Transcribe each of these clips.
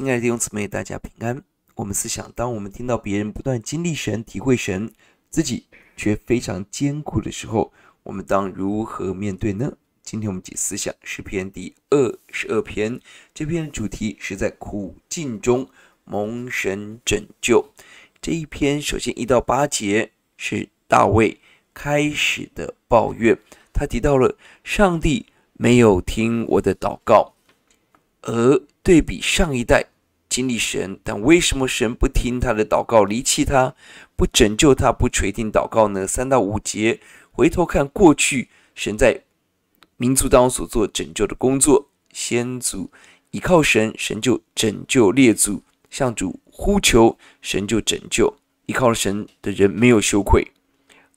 亲爱的弟兄姊妹，大家平安。我们思想，当我们听到别人不断经历神、体会神，自己却非常艰苦的时候，我们当如何面对呢？今天我们解思想诗篇第二十二篇，这篇的主题是在苦境中蒙神拯救。这一篇首先一到八节是大卫开始的抱怨，他提到了上帝没有听我的祷告。而对比上一代经历神，但为什么神不听他的祷告，离弃他，不拯救他，不垂听祷告呢？三到五节，回头看过去神在民族当中所做拯救的工作，先祖依靠神，神就拯救列祖，向主呼求，神就拯救。依靠神的人没有羞愧，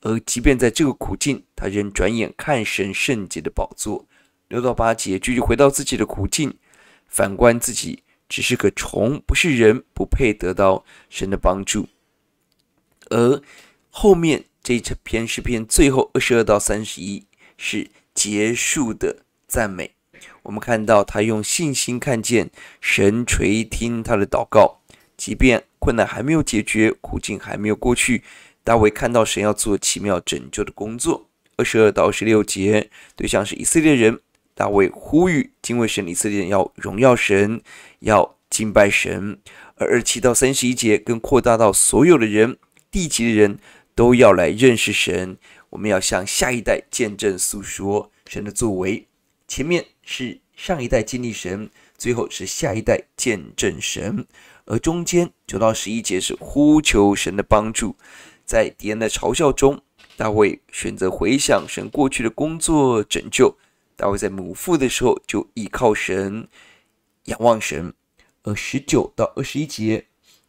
而即便在这个苦境，他仍转眼看神圣洁的宝座。六到八节，继续回到自己的苦境。反观自己，只是个虫，不是人，不配得到神的帮助。而后面这一篇诗篇最后二十二到三十一是结束的赞美。我们看到他用信心看见神垂听他的祷告，即便困难还没有解决，苦境还没有过去，大卫看到神要做奇妙拯救的工作。二十二到十六节对象是以色列人。大卫呼吁敬畏神、以色列人要荣耀神、要敬拜神。而二七到三十一节更扩大到所有的人、地级的人都要来认识神。我们要向下一代见证诉说神的作为。前面是上一代经历神，最后是下一代见证神，而中间九到十一节是呼求神的帮助，在敌人的嘲笑中，大卫选择回想神过去的工作、拯救。大卫在母腹的时候就依靠神，仰望神。呃，十九到二十一节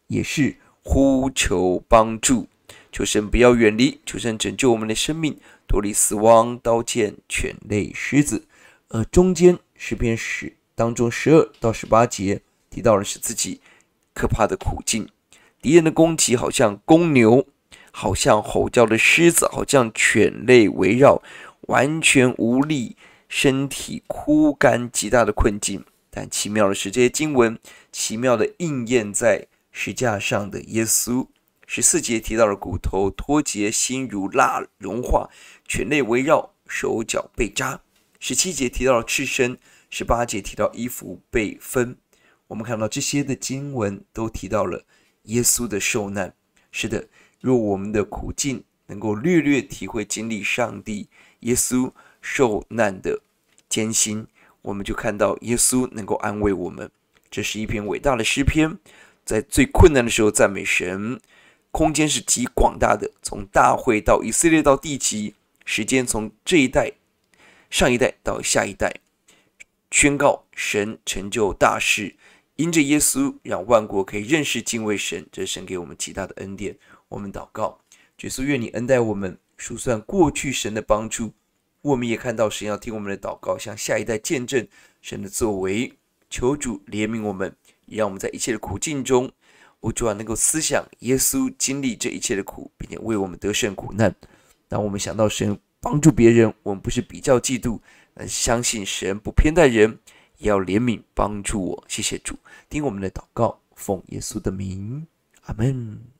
也是呼求帮助，求神不要远离，求神拯救我们的生命，脱离死亡、刀剑、犬类、狮子。呃，中间诗篇十当中十二到十八节提到的是自己可怕的苦境，敌人的攻击好像公牛，好像吼叫的狮子，好像犬类围绕，完全无力。身体枯干极大的困境，但奇妙的是，这些经文奇妙的应验在石架上的耶稣。十四节提到了骨头脱节，心如蜡融化，全内围绕，手脚被扎。十七节提到了赤身，十八节提到衣服被分。我们看到这些的经文都提到了耶稣的受难。是的，若我们的苦境能够略略体会经历上帝耶稣受难的。艰辛，我们就看到耶稣能够安慰我们。这是一篇伟大的诗篇，在最困难的时候赞美神。空间是极广大的，从大会到以色列到地级，时间从这一代、上一代到下一代，宣告神成就大事。因着耶稣，让万国可以认识敬畏神。这是神给我们极大的恩典。我们祷告，主耶稣，愿你恩待我们，数算过去神的帮助。我们也看到神要听我们的祷告，向下一代见证神的作为。求主怜悯我们，也让我们在一切的苦境中，我主啊，能够思想耶稣经历这一切的苦，并且为我们得胜苦难。当我们想到神帮助别人，我们不是比较嫉妒，相信神不偏待人，也要怜悯帮助我。谢谢主，听我们的祷告，奉耶稣的名，阿门。